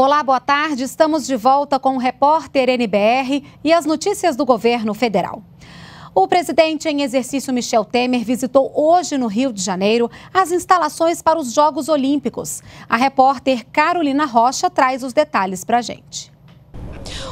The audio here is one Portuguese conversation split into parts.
Olá, boa tarde. Estamos de volta com o repórter NBR e as notícias do governo federal. O presidente em exercício Michel Temer visitou hoje no Rio de Janeiro as instalações para os Jogos Olímpicos. A repórter Carolina Rocha traz os detalhes para a gente.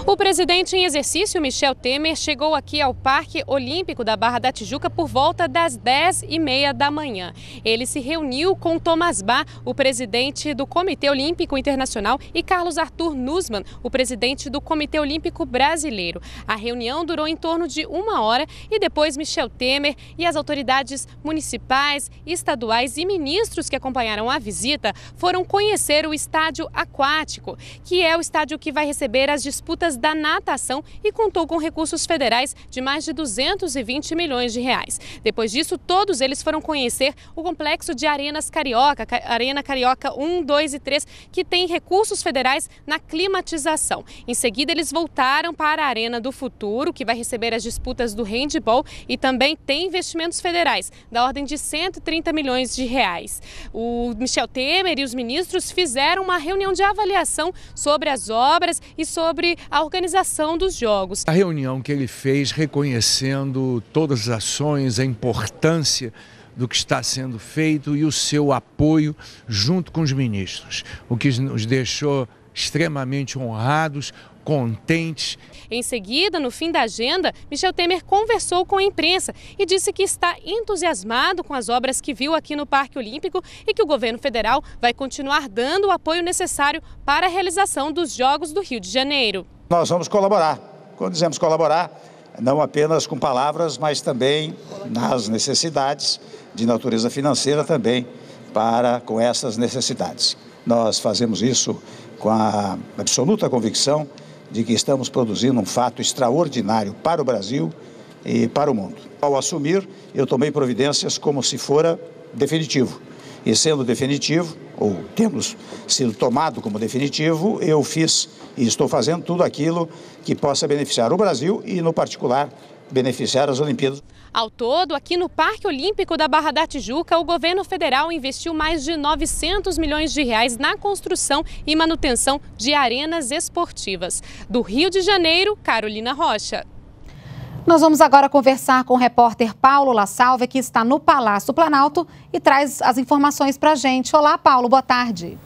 O presidente em exercício, Michel Temer, chegou aqui ao Parque Olímpico da Barra da Tijuca por volta das 10h30 da manhã. Ele se reuniu com Thomas Bach, o presidente do Comitê Olímpico Internacional, e Carlos Arthur Nussmann, o presidente do Comitê Olímpico Brasileiro. A reunião durou em torno de uma hora e depois Michel Temer e as autoridades municipais, estaduais e ministros que acompanharam a visita foram conhecer o estádio aquático, que é o estádio que vai receber as disputas disputas da natação e contou com recursos federais de mais de 220 milhões de reais. Depois disso, todos eles foram conhecer o complexo de Arenas Carioca, Arena Carioca 1, 2 e 3, que tem recursos federais na climatização. Em seguida, eles voltaram para a Arena do Futuro, que vai receber as disputas do handball e também tem investimentos federais da ordem de 130 milhões de reais. O Michel Temer e os ministros fizeram uma reunião de avaliação sobre as obras e sobre a organização dos Jogos. A reunião que ele fez reconhecendo todas as ações, a importância do que está sendo feito e o seu apoio junto com os ministros, o que nos deixou extremamente honrados, contentes. Em seguida, no fim da agenda, Michel Temer conversou com a imprensa e disse que está entusiasmado com as obras que viu aqui no Parque Olímpico e que o governo federal vai continuar dando o apoio necessário para a realização dos Jogos do Rio de Janeiro. Nós vamos colaborar. Quando dizemos colaborar, não apenas com palavras, mas também nas necessidades de natureza financeira também para com essas necessidades. Nós fazemos isso com a absoluta convicção de que estamos produzindo um fato extraordinário para o Brasil e para o mundo. Ao assumir, eu tomei providências como se fora definitivo. E sendo definitivo, ou temos sido tomado como definitivo, eu fiz e estou fazendo tudo aquilo que possa beneficiar o Brasil e, no particular, beneficiar as Olimpíadas. Ao todo, aqui no Parque Olímpico da Barra da Tijuca, o governo federal investiu mais de 900 milhões de reais na construção e manutenção de arenas esportivas. Do Rio de Janeiro, Carolina Rocha. Nós vamos agora conversar com o repórter Paulo La Salve, que está no Palácio Planalto e traz as informações para a gente. Olá, Paulo, boa tarde.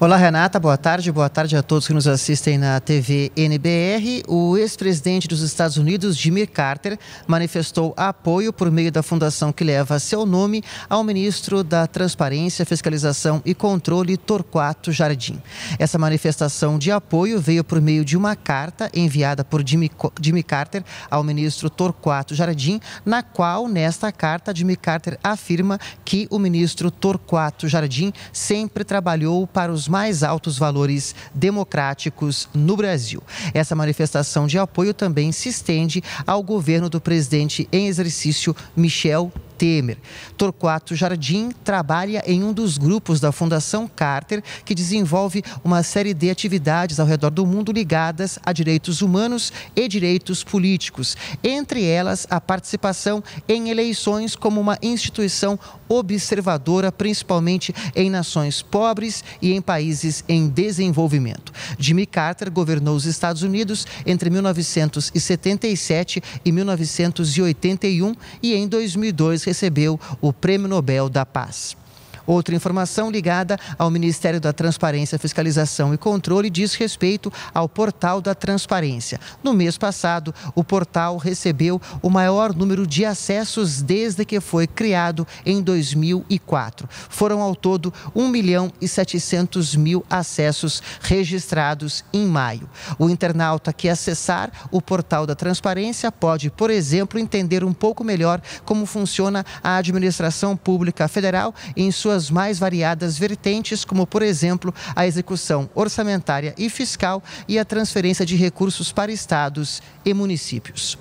Olá, Renata. Boa tarde. Boa tarde a todos que nos assistem na TV NBR. O ex-presidente dos Estados Unidos, Jimmy Carter, manifestou apoio por meio da fundação que leva seu nome ao ministro da Transparência, Fiscalização e Controle, Torquato Jardim. Essa manifestação de apoio veio por meio de uma carta enviada por Jimmy, Jimmy Carter ao ministro Torquato Jardim, na qual, nesta carta, Jimmy Carter afirma que o ministro Torquato Jardim sempre trabalhou para os mais altos valores democráticos no Brasil. Essa manifestação de apoio também se estende ao governo do presidente em exercício, Michel Temer. Torquato Jardim trabalha em um dos grupos da Fundação Carter, que desenvolve uma série de atividades ao redor do mundo ligadas a direitos humanos e direitos políticos, entre elas a participação em eleições como uma instituição observadora, principalmente em nações pobres e em países em desenvolvimento. Jimmy Carter governou os Estados Unidos entre 1977 e 1981 e em 2002 recebeu o Prêmio Nobel da Paz. Outra informação ligada ao Ministério da Transparência, Fiscalização e Controle diz respeito ao Portal da Transparência. No mês passado, o portal recebeu o maior número de acessos desde que foi criado em 2004. Foram ao todo 1 milhão e 700 mil acessos registrados em maio. O internauta que acessar o portal da transparência pode, por exemplo, entender um pouco melhor como funciona a administração pública federal em suas suas mais variadas vertentes, como, por exemplo, a execução orçamentária e fiscal e a transferência de recursos para estados e municípios.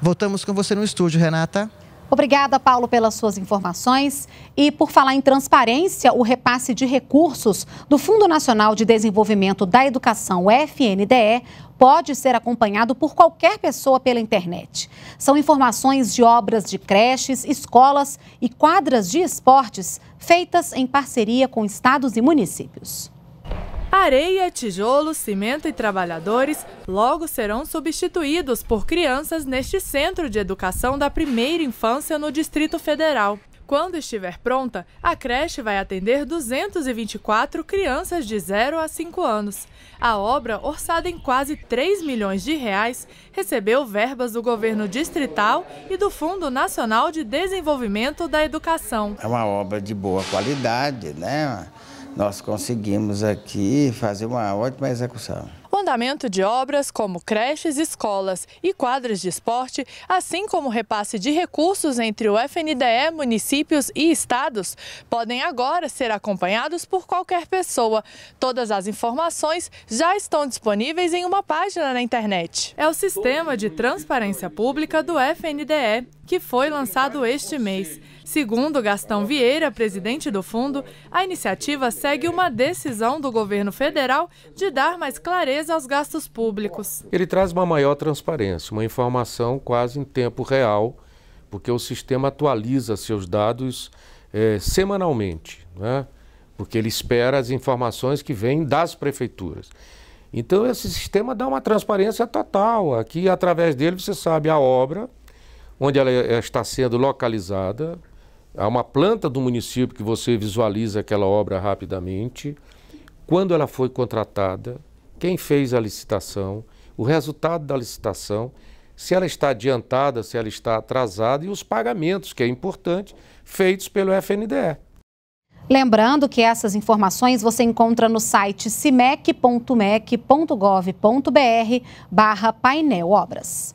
Voltamos com você no estúdio, Renata. Obrigada, Paulo, pelas suas informações. E por falar em transparência, o repasse de recursos do Fundo Nacional de Desenvolvimento da Educação, FNDE, pode ser acompanhado por qualquer pessoa pela internet. São informações de obras de creches, escolas e quadras de esportes feitas em parceria com estados e municípios. Areia, tijolo, cimento e trabalhadores logo serão substituídos por crianças neste Centro de Educação da Primeira Infância no Distrito Federal. Quando estiver pronta, a creche vai atender 224 crianças de 0 a 5 anos. A obra, orçada em quase 3 milhões de reais, recebeu verbas do governo distrital e do Fundo Nacional de Desenvolvimento da Educação. É uma obra de boa qualidade, né? nós conseguimos aqui fazer uma ótima execução. O andamento de obras como creches, escolas e quadras de esporte, assim como repasse de recursos entre o FNDE, municípios e estados, podem agora ser acompanhados por qualquer pessoa. Todas as informações já estão disponíveis em uma página na internet. É o Sistema de Transparência Pública do FNDE, que foi lançado este mês. Segundo Gastão Vieira, presidente do fundo, a iniciativa segue uma decisão do governo federal de dar mais clareza aos gastos públicos. Ele traz uma maior transparência, uma informação quase em tempo real, porque o sistema atualiza seus dados é, semanalmente, né? porque ele espera as informações que vêm das prefeituras. Então, esse sistema dá uma transparência total. Aqui, através dele, você sabe a obra, onde ela é, está sendo localizada, há uma planta do município que você visualiza aquela obra rapidamente, quando ela foi contratada, quem fez a licitação, o resultado da licitação, se ela está adiantada, se ela está atrasada e os pagamentos, que é importante, feitos pelo FNDE. Lembrando que essas informações você encontra no site cimec.mec.gov.br barra painel obras.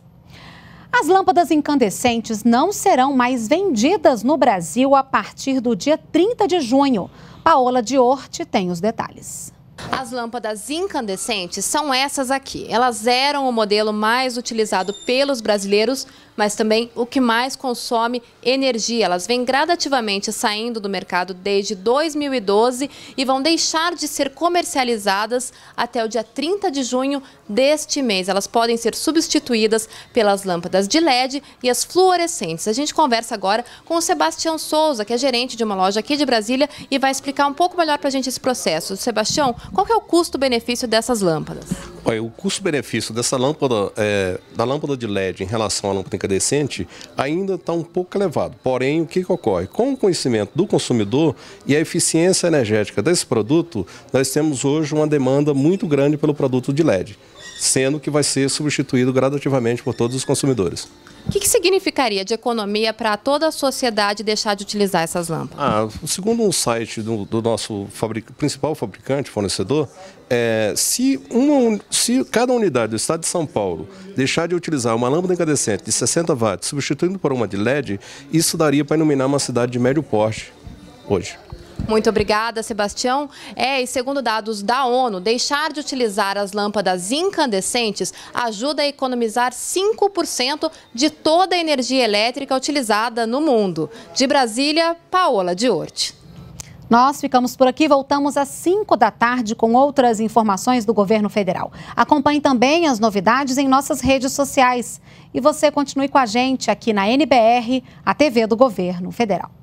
As lâmpadas incandescentes não serão mais vendidas no Brasil a partir do dia 30 de junho. Paola Diorte tem os detalhes. As lâmpadas incandescentes são essas aqui. Elas eram o modelo mais utilizado pelos brasileiros mas também o que mais consome energia. Elas vêm gradativamente saindo do mercado desde 2012 e vão deixar de ser comercializadas até o dia 30 de junho deste mês. Elas podem ser substituídas pelas lâmpadas de LED e as fluorescentes. A gente conversa agora com o Sebastião Souza, que é gerente de uma loja aqui de Brasília e vai explicar um pouco melhor para a gente esse processo. Sebastião, qual é o custo-benefício dessas lâmpadas? Olha, o custo-benefício dessa lâmpada, é, da lâmpada de LED em relação à lâmpada incandescente, ainda está um pouco elevado. Porém, o que, que, ocorre? Com o conhecimento do consumidor e a eficiência energética desse produto, nós temos hoje uma demanda muito grande pelo produto de LED sendo que vai ser substituído gradativamente por todos os consumidores. O que, que, significaria de economia para toda a sociedade deixar de utilizar essas lâmpadas? Ah, segundo um site do, do nosso fabric, principal fabricante, fornecedor, é, se, uma, se cada unidade do estado de São Paulo deixar de utilizar uma lâmpada incandescente de 60 watts, substituindo por uma de LED, isso daria para iluminar uma cidade de médio porte hoje. Muito obrigada, Sebastião. É, e segundo dados da ONU, deixar de utilizar as lâmpadas incandescentes ajuda a economizar 5% de toda a energia elétrica utilizada no mundo. De Brasília, Paola Diort. Nós ficamos por aqui, voltamos às 5 da tarde com outras informações do governo federal. Acompanhe também as novidades em nossas redes sociais. E você continue com a gente aqui na NBR, a TV do Governo Federal.